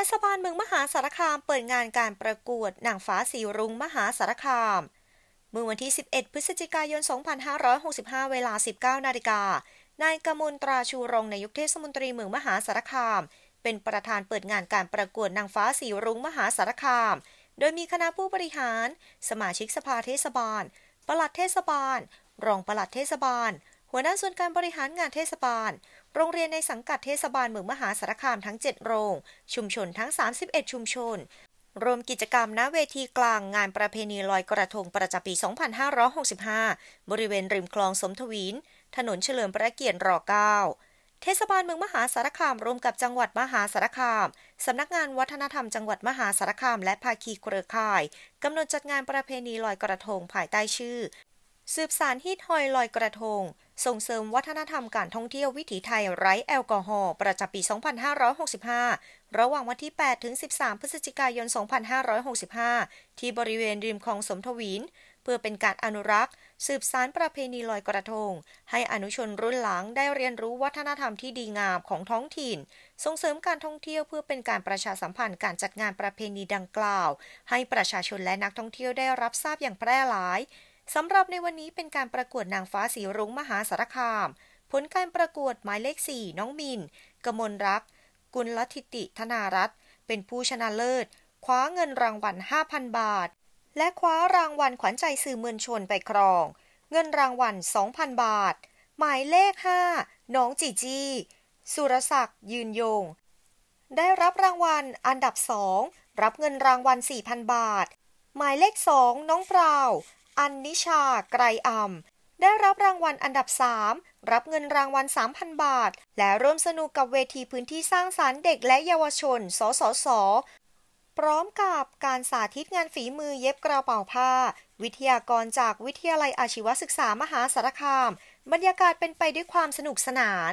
เทศบาลเมืองมหาสารคามเปิดงานการประกวดหนังฟ้าสีรุ้งมหาสารคาม เมื่อวันที่ 11 พฤศจิกายน 2565 เวลา 19 นาฬิกา นายกมลตราชูรงในยุคเทศมนตรีเมืองมหาสารคาม เป็นประธานเปิดงานการประกวดนางฟ้าสีรุ้งมหาสารคาม โดยมีคณะผู้บริหาร สมาชิกสภาเทศบาล ปลัดเทศบาล รองปลัดเทศบาลหัวหน้าส่วนการบริหารงานเทศบาล โรงเรียนในสังกัดเทศบาลเมืองมหาสารคามทั้ง 7 โรง ชุมชนทั้ง 31 ชุมชนรวมกิจกรรมณเวทีกลางงานประเพณีลอยกระทงประจำปี 2565 บริเวณริมคลองสมทวิน ถนนเฉลิมพระเกียรติร9เทศบาลเมืองมหาสารคามร่วมกับจังหวัดมหาสารคาม สำนักงานวัฒนธรรมจังหวัดมหาสารคามและภาคีเครือข่าย กำหนดจัดงานประเพณีลอยกระทงภายใต้ชื่อสืบสารฮิตหอยลอยกระทง ส่งเสริมวัฒนธรรมการท่องเที่ยววิถีไทยไร้แอลกอฮอล์ประจำปี 2565 ระหว่างวันที่ 8 ถึง 13 พฤศจิกายน 2565 ที่บริเวณริมคลองสมทวิน เพื่อเป็นการอนุรักษ์ สืบสารประเพณีลอยกระทง ให้อนุชนรุ่นหลังได้เรียนรู้วัฒนธรรมที่ดีงามของท้องถิ่น ส่งเสริมการท่องเที่ยวเพื่อเป็นการประชาสัมพันธ์การจัดงานประเพณีดังกล่าว ให้ประชาชนและนักท่องเที่ยวได้รับทราบอย่างแพร่หลายสำหรับในวันนี้เป็นการประกวดนางฟ้าสีรุ้งมหาสารคาม ผลการประกวดหมายเลขสี่น้องมินกมลรัก กุลธิติธนารัตน์ เป็นผู้ชนะเลิศ คว้าเงินรางวัล5,000 บาท และคว้ารางวัลขวัญใจสื่อมวลชนไปครอง เงินรางวัล2,000 บาท หมายเลข 5 น้องจีจีสุรศักดิ์ ยืนยง ได้รับรางวัลอันดับ 2 รับเงินรางวัล4,000บาท หมายเลข2น้องเปล่าอันนิชา ไกรอ่ำ ได้รับรางวัลอันดับ 3 รับเงินรางวัล 3,000 บาท และร่วมสนุกกับเวทีพื้นที่สร้างสารรค์เด็กและเยาวชน สสส พร้อมกับการสาธิตงานฝีมือเย็บกระเป๋าผ้า วิทยากรจากวิทยาลัยอาชีวศึกษามหาสารคาม บรรยากาศเป็นไปด้วยความสนุกสนาน